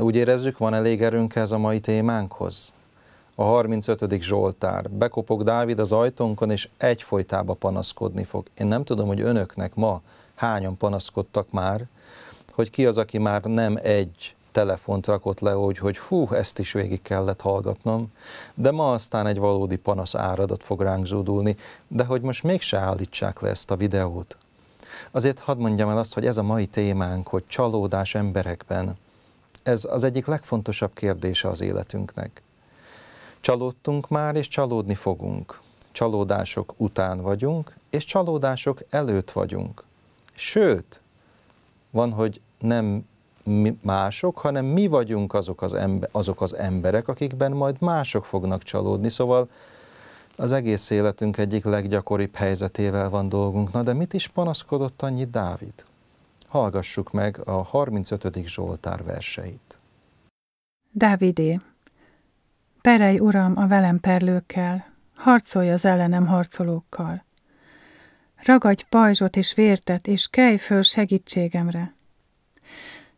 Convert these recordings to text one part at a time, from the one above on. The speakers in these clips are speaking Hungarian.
Úgy érezzük, van elég erőnk ez a mai témánkhoz? A 35. Zsoltár. Bekopog Dávid az ajtónkon, és egyfolytába panaszkodni fog. Én nem tudom, hogy önöknek ma hányan panaszkodtak már, hogy ki az, aki már nem egy telefont rakott le, hogy hogy hú, ezt is végig kellett hallgatnom, de ma aztán egy valódi panasz áradat fog ránk zúdulni, de hogy most mégse állítsák le ezt a videót. Azért hadd mondjam el azt, hogy ez a mai témánk, hogy csalódás emberekben, ez az egyik legfontosabb kérdése az életünknek. Csalódtunk már, és csalódni fogunk. Csalódások után vagyunk, és csalódások előtt vagyunk. Sőt, van, hogy nem mi mások, hanem mi vagyunk azok az, ember, azok az emberek, akikben majd mások fognak csalódni. Szóval az egész életünk egyik leggyakoribb helyzetével van dolgunk. Na de mit is panaszkodott annyi Dávid? Hallgassuk meg a 35. Zsoltár verseit. Dávidé, perej uram a velem perlőkkel, harcolj az ellenem harcolókkal. Ragadj pajzsot és vértet, és kelj föl segítségemre.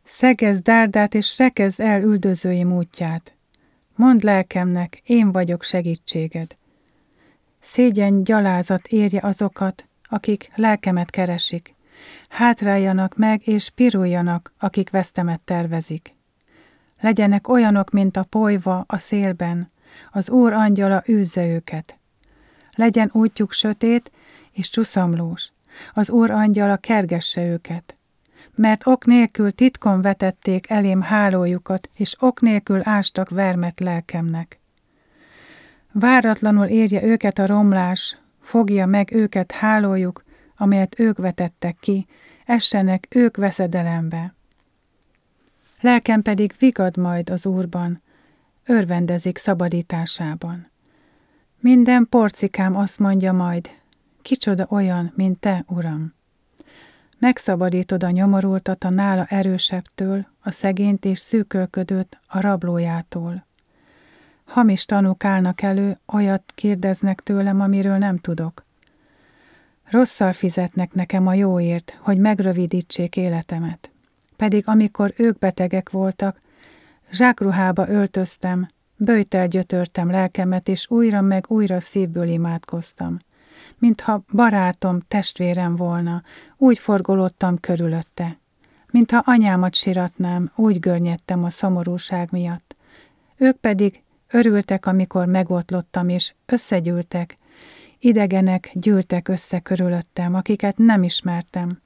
Szegezd dárdát, és rekezd el üldözői útját. Mondd lelkemnek, én vagyok segítséged. Szégyen gyalázat érje azokat, akik lelkemet keresik. Hátráljanak meg és piruljanak, akik vesztemet tervezik. Legyenek olyanok, mint a polyva a szélben, az Úr angyala űzze őket. Legyen útjuk sötét és csuszamlós, az Úr angyala kergesse őket. Mert ok nélkül titkon vetették elém hálójukat, és ok nélkül ástak vermet lelkemnek. Váratlanul érje őket a romlás, fogja meg őket hálójuk, amelyet ők vetettek ki, essenek ők veszedelembe. Lelkem pedig vigad majd az Úrban, örvendezik szabadításában. Minden porcikám azt mondja majd, kicsoda olyan, mint te, Uram. Megszabadítod a nyomorultat a nála erősebbtől, a szegényt és szűkölködőt a rablójától. Hamis tanúk állnak elő, olyat kérdeznek tőlem, amiről nem tudok. Rosszal fizetnek nekem a jóért, hogy megrövidítsék életemet. Pedig amikor ők betegek voltak, zsákruhába öltöztem, bőjtel gyötörtem lelkemet, és újra meg újra szívből imádkoztam. Mintha barátom, testvérem volna, úgy forgolódtam körülötte. Mintha anyámat siratnám, úgy görnyedtem a szomorúság miatt. Ők pedig örültek, amikor megotlottam, és összegyűltek, Idegenek gyűltek össze körülöttem, akiket nem ismertem.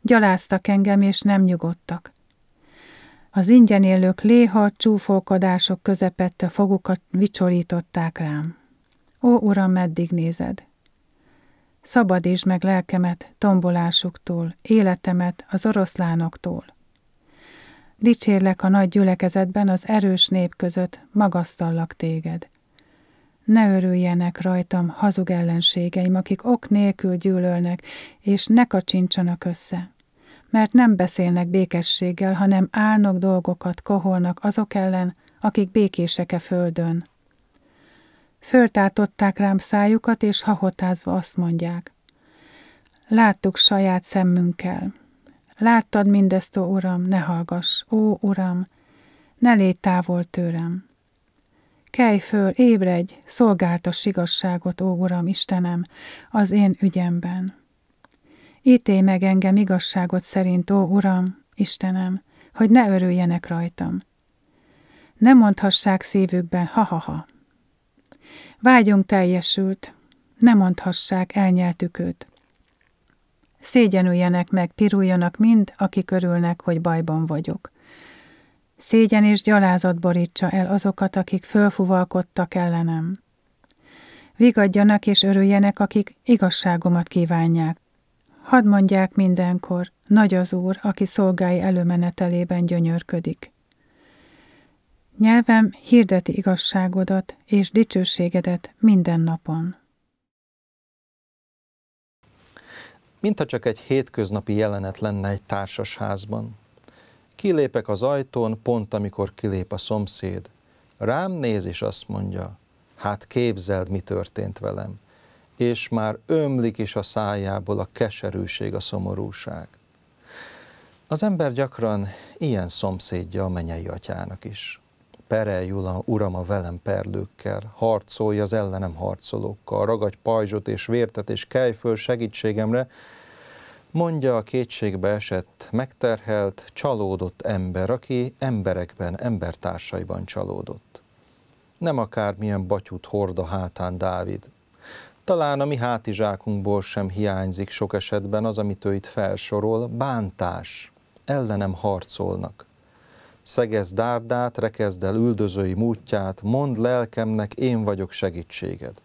Gyaláztak engem, és nem nyugodtak. Az ingyen élők léha csúfolkodások közepette fogukat vicsorították rám. Ó, uram, meddig nézed? Szabadítsd meg lelkemet tombolásuktól, életemet az oroszlánoktól. Dicsérlek a nagy gyülekezetben az erős nép között, magasztallak téged ne örüljenek rajtam hazug ellenségeim, akik ok nélkül gyűlölnek, és ne kacsincsanak össze. Mert nem beszélnek békességgel, hanem álnak dolgokat, koholnak azok ellen, akik békéseke földön. Föltátották rám szájukat, és hahotázva azt mondják. Láttuk saját szemmünkkel. Láttad mindezt, ó Uram, ne hallgass, ó Uram, ne légy távol tőlem. Kelj föl, ébredj, szolgáltass igazságot, ó Uram, Istenem, az én ügyemben. Ítélj meg engem igazságot szerint, ó Uram, Istenem, hogy ne örüljenek rajtam. Ne mondhassák szívükben, ha-ha-ha. Vágyunk teljesült, ne mondhassák, elnyeltük őt. Szégyenüljenek meg, piruljanak mind, akik örülnek, hogy bajban vagyok. Szégyen és gyalázat borítsa el azokat, akik fölfuvalkodtak ellenem. Vigadjanak és örüljenek, akik igazságomat kívánják. Hadd mondják mindenkor, nagy az Úr, aki szolgái előmenetelében gyönyörködik. Nyelvem hirdeti igazságodat és dicsőségedet minden napon. Mint ha csak egy hétköznapi jelenet lenne egy társasházban. Kilépek az ajtón, pont amikor kilép a szomszéd. Rám néz és azt mondja, hát képzeld, mi történt velem. És már ömlik is a szájából a keserűség, a szomorúság. Az ember gyakran ilyen szomszédja a menyei atyának is. Perelj, uram, a velem perlőkkel, harcolj az ellenem harcolókkal, ragadj pajzsot és vértet, és kelj föl segítségemre, mondja a kétségbe esett, megterhelt, csalódott ember, aki emberekben, embertársaiban csalódott. Nem akármilyen batyút hord a hátán Dávid. Talán a mi hátizsákunkból sem hiányzik sok esetben az, amit ő itt felsorol, bántás, ellenem harcolnak. Szegez dárdát, rekezd el üldözői múltját, mond lelkemnek, én vagyok segítséged.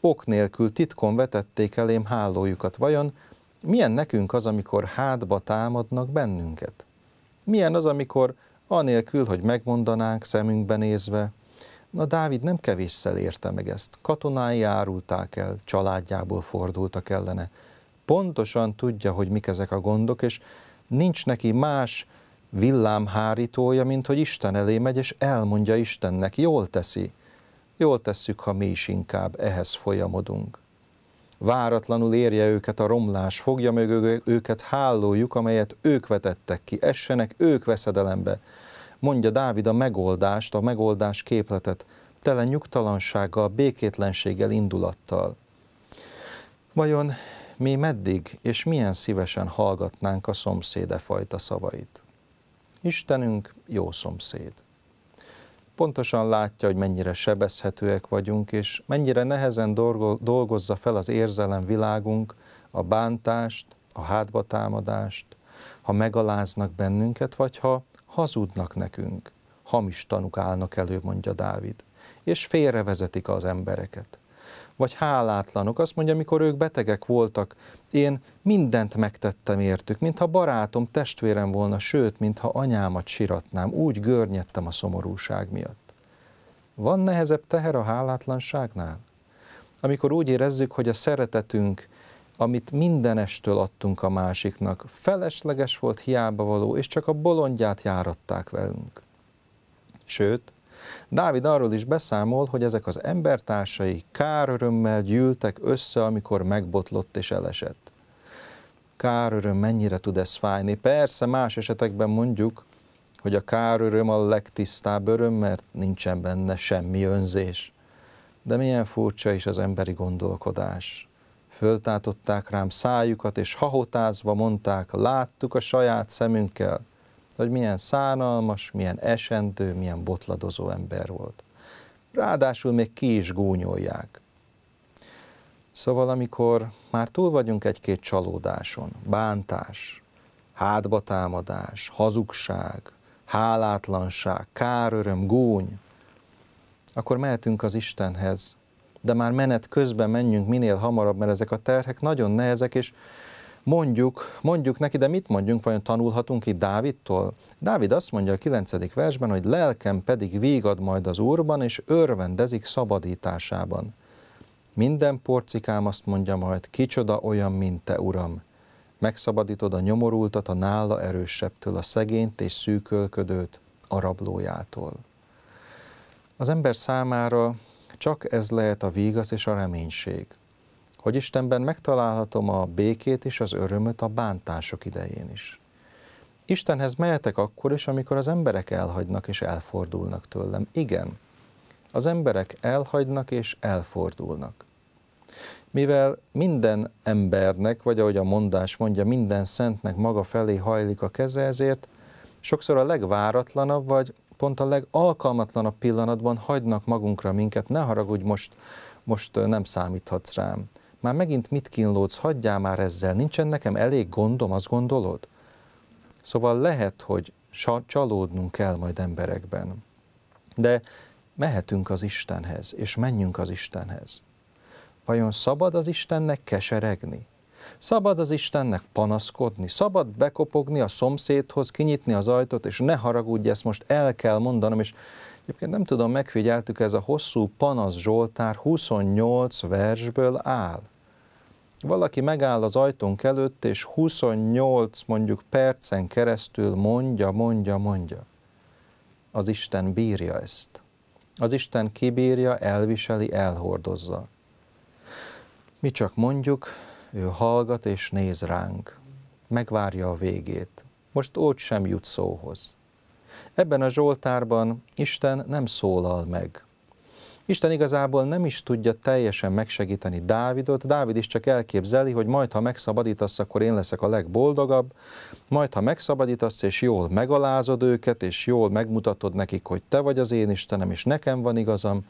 Ok nélkül titkon vetették elém hálójukat, vajon milyen nekünk az, amikor hátba támadnak bennünket? Milyen az, amikor anélkül, hogy megmondanánk szemünkbe nézve, na Dávid nem kevésszel érte meg ezt, katonái árulták el, családjából fordultak ellene. Pontosan tudja, hogy mik ezek a gondok, és nincs neki más villámhárítója, mint hogy Isten elé megy, és elmondja Istennek, jól teszi. Jól tesszük, ha mi is inkább ehhez folyamodunk váratlanul érje őket a romlás, fogja meg őket hálójuk, amelyet ők vetettek ki, essenek ők veszedelembe. Mondja Dávid a megoldást, a megoldás képletet, tele nyugtalansággal, békétlenséggel, indulattal. Vajon mi meddig és milyen szívesen hallgatnánk a szomszéde fajta szavait? Istenünk jó szomszéd pontosan látja, hogy mennyire sebezhetőek vagyunk, és mennyire nehezen dolgozza fel az érzelem világunk a bántást, a hátba támadást, ha megaláznak bennünket, vagy ha hazudnak nekünk. Hamis tanuk állnak elő, mondja Dávid, és félrevezetik az embereket vagy hálátlanok. Azt mondja, amikor ők betegek voltak, én mindent megtettem értük, mintha barátom, testvérem volna, sőt, mintha anyámat siratnám, úgy görnyedtem a szomorúság miatt. Van nehezebb teher a hálátlanságnál? Amikor úgy érezzük, hogy a szeretetünk, amit mindenestől adtunk a másiknak, felesleges volt, hiába való, és csak a bolondját járatták velünk. Sőt, Dávid arról is beszámol, hogy ezek az embertársai kárörömmel gyűltek össze, amikor megbotlott és elesett. Káröröm, mennyire tud ez fájni? Persze más esetekben mondjuk, hogy a káröröm a legtisztább öröm, mert nincsen benne semmi önzés. De milyen furcsa is az emberi gondolkodás. Föltátották rám szájukat, és hahotázva mondták, láttuk a saját szemünkkel – hogy milyen szánalmas, milyen esendő, milyen botladozó ember volt. Ráadásul még ki is gúnyolják. Szóval, amikor már túl vagyunk egy-két csalódáson, bántás, hátbatámadás, hazugság, hálátlanság, káröröm, gúny, akkor mehetünk az Istenhez, de már menet közben menjünk minél hamarabb, mert ezek a terhek nagyon nehezek, és Mondjuk, mondjuk neki, de mit mondjunk, vajon tanulhatunk itt Dávidtól? Dávid azt mondja a 9. versben, hogy lelkem pedig végad majd az Úrban, és örvendezik szabadításában. Minden porcikám azt mondja majd, kicsoda olyan, mint te, Uram. Megszabadítod a nyomorultat a nála erősebbtől, a szegényt és szűkölködőt a rablójától. Az ember számára csak ez lehet a vígasz és a reménység – hogy Istenben megtalálhatom a békét és az örömöt a bántások idején is. Istenhez mehetek akkor is, amikor az emberek elhagynak és elfordulnak tőlem. Igen, az emberek elhagynak és elfordulnak. Mivel minden embernek, vagy ahogy a mondás mondja, minden szentnek maga felé hajlik a keze, ezért sokszor a legváratlanabb, vagy pont a legalkalmatlanabb pillanatban hagynak magunkra minket, ne haragudj, most, most nem számíthatsz rám már megint mit kínlódsz, hagyjál már ezzel, nincsen nekem elég gondom, azt gondolod? Szóval lehet, hogy csalódnunk kell majd emberekben, de mehetünk az Istenhez, és menjünk az Istenhez. Vajon szabad az Istennek keseregni? Szabad az Istennek panaszkodni, szabad bekopogni a szomszédhoz, kinyitni az ajtót, és ne haragudj, ezt most el kell mondanom, és egyébként nem tudom, megfigyeltük, ez a hosszú panasz Zsoltár 28 versből áll valaki megáll az ajtónk előtt, és 28 mondjuk percen keresztül mondja, mondja, mondja. Az Isten bírja ezt. Az Isten kibírja, elviseli, elhordozza. Mi csak mondjuk, ő hallgat és néz ránk. Megvárja a végét. Most ott sem jut szóhoz. Ebben a Zsoltárban Isten nem szólal meg. Isten igazából nem is tudja teljesen megsegíteni Dávidot, Dávid is csak elképzeli, hogy majd ha megszabadítasz, akkor én leszek a legboldogabb, majd ha megszabadítasz, és jól megalázod őket, és jól megmutatod nekik, hogy te vagy az én Istenem, és nekem van igazam,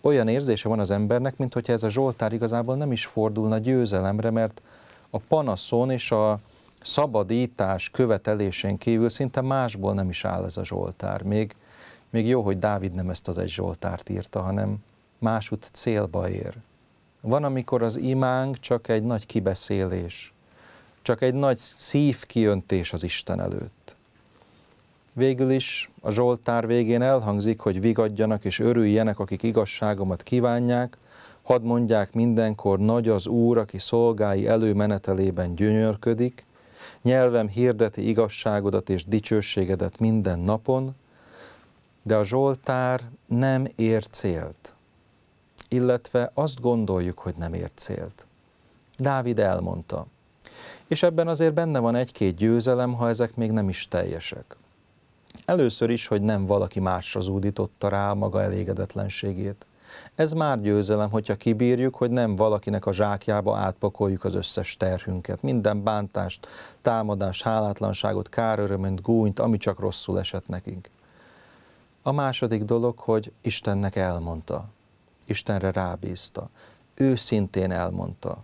olyan érzése van az embernek, mintha ez a Zsoltár igazából nem is fordulna győzelemre, mert a panaszon és a szabadítás követelésén kívül szinte másból nem is áll ez a Zsoltár. Még még jó, hogy Dávid nem ezt az egy Zsoltárt írta, hanem másút célba ér. Van, amikor az imánk csak egy nagy kibeszélés, csak egy nagy szívkiöntés az Isten előtt. Végül is a Zsoltár végén elhangzik, hogy vigadjanak és örüljenek, akik igazságomat kívánják, hadd mondják mindenkor, nagy az Úr, aki szolgái előmenetelében gyönyörködik, nyelvem hirdeti igazságodat és dicsőségedet minden napon, de a Zsoltár nem ér célt, illetve azt gondoljuk, hogy nem ér célt. Dávid elmondta, és ebben azért benne van egy-két győzelem, ha ezek még nem is teljesek. Először is, hogy nem valaki másra zúdította rá maga elégedetlenségét. Ez már győzelem, hogyha kibírjuk, hogy nem valakinek a zsákjába átpakoljuk az összes terhünket, minden bántást, támadást, hálátlanságot, kárörömönt, gúnyt, ami csak rosszul esett nekünk. A második dolog, hogy Istennek elmondta, Istenre rábízta, őszintén elmondta.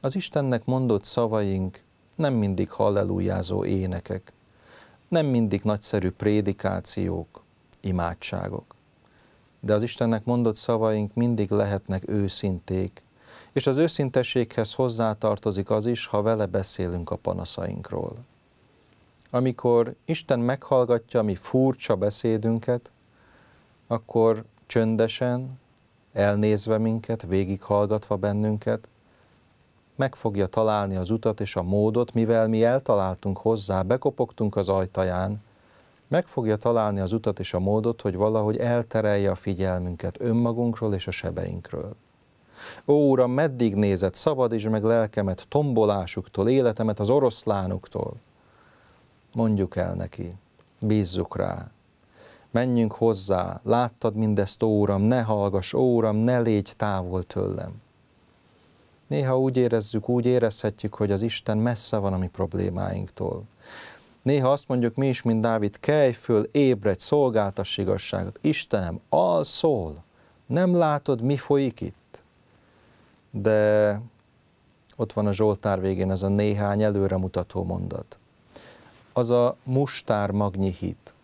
Az Istennek mondott szavaink nem mindig hallelujázó énekek, nem mindig nagyszerű prédikációk, imádságok. De az Istennek mondott szavaink mindig lehetnek őszinték, és az őszintességhez hozzátartozik az is, ha vele beszélünk a panaszainkról amikor Isten meghallgatja mi furcsa beszédünket, akkor csöndesen, elnézve minket, végighallgatva bennünket, meg fogja találni az utat és a módot, mivel mi eltaláltunk hozzá, bekopogtunk az ajtaján, meg fogja találni az utat és a módot, hogy valahogy elterelje a figyelmünket önmagunkról és a sebeinkről. Ó, Uram, meddig nézett, szabadítsd meg lelkemet tombolásuktól, életemet az oroszlánuktól, mondjuk el neki, bízzuk rá, menjünk hozzá, láttad mindezt, óram, ne hallgass, óram, ne légy távol tőlem. Néha úgy érezzük, úgy érezhetjük, hogy az Isten messze van a mi problémáinktól. Néha azt mondjuk mi is, mint Dávid, kelj föl, ébredj, szolgáltass igazságot. Istenem, alszol, nem látod, mi folyik itt. De ott van a Zsoltár végén ez a néhány előremutató mondat az a mustármagnyi hit.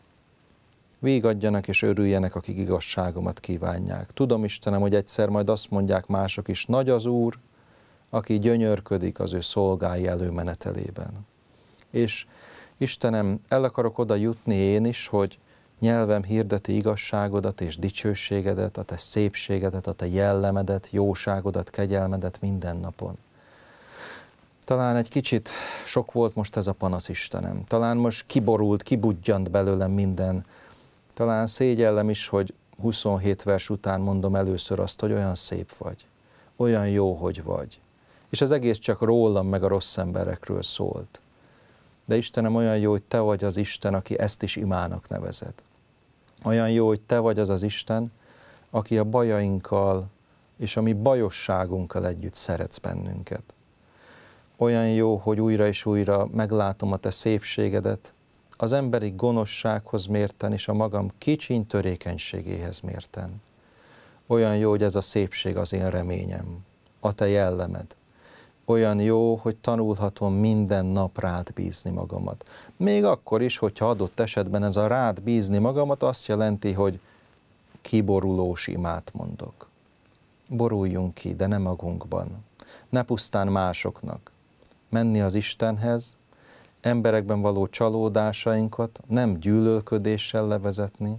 Végadjanak és örüljenek, akik igazságomat kívánják. Tudom, Istenem, hogy egyszer majd azt mondják mások is, nagy az Úr, aki gyönyörködik az ő szolgái előmenetelében. És Istenem, el akarok oda jutni én is, hogy nyelvem hirdeti igazságodat és dicsőségedet, a te szépségedet, a te jellemedet, jóságodat, kegyelmedet minden napon talán egy kicsit sok volt most ez a panasz Istenem. Talán most kiborult, kibudjant belőlem minden. Talán szégyellem is, hogy 27 vers után mondom először azt, hogy olyan szép vagy, olyan jó, hogy vagy. És ez egész csak rólam meg a rossz emberekről szólt. De Istenem olyan jó, hogy te vagy az Isten, aki ezt is imának nevezed. Olyan jó, hogy te vagy az az Isten, aki a bajainkkal és a mi bajosságunkkal együtt szeretsz bennünket olyan jó, hogy újra és újra meglátom a te szépségedet, az emberi gonoszsághoz mérten és a magam kicsiny törékenységéhez mérten. Olyan jó, hogy ez a szépség az én reményem, a te jellemed. Olyan jó, hogy tanulhatom minden nap rád bízni magamat. Még akkor is, hogyha adott esetben ez a rád bízni magamat azt jelenti, hogy kiborulós imát mondok. Boruljunk ki, de nem magunkban. Ne pusztán másoknak, menni az Istenhez, emberekben való csalódásainkat nem gyűlölködéssel levezetni,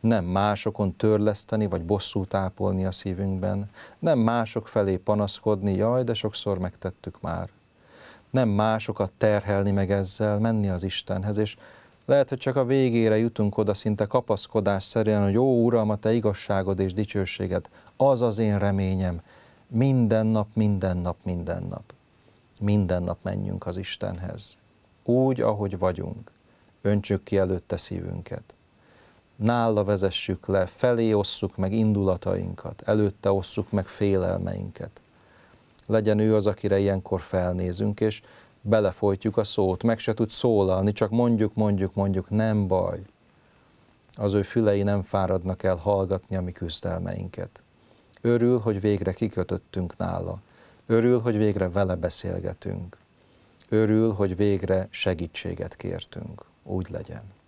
nem másokon törleszteni vagy bosszút ápolni a szívünkben, nem mások felé panaszkodni, jaj, de sokszor megtettük már. Nem másokat terhelni meg ezzel, menni az Istenhez, és lehet, hogy csak a végére jutunk oda szinte kapaszkodás szerint, hogy jó Uram, a Te igazságod és dicsőséged, az az én reményem, minden nap, minden nap, minden nap minden nap menjünk az Istenhez. Úgy, ahogy vagyunk. Öntsük ki előtte szívünket. Nála vezessük le, felé osszuk meg indulatainkat, előtte osszuk meg félelmeinket. Legyen ő az, akire ilyenkor felnézünk, és belefolytjuk a szót, meg se tud szólalni, csak mondjuk, mondjuk, mondjuk, nem baj. Az ő fülei nem fáradnak el hallgatni a mi küzdelmeinket. Örül, hogy végre kikötöttünk nála Örül, hogy végre vele beszélgetünk. Örül, hogy végre segítséget kértünk. Úgy legyen.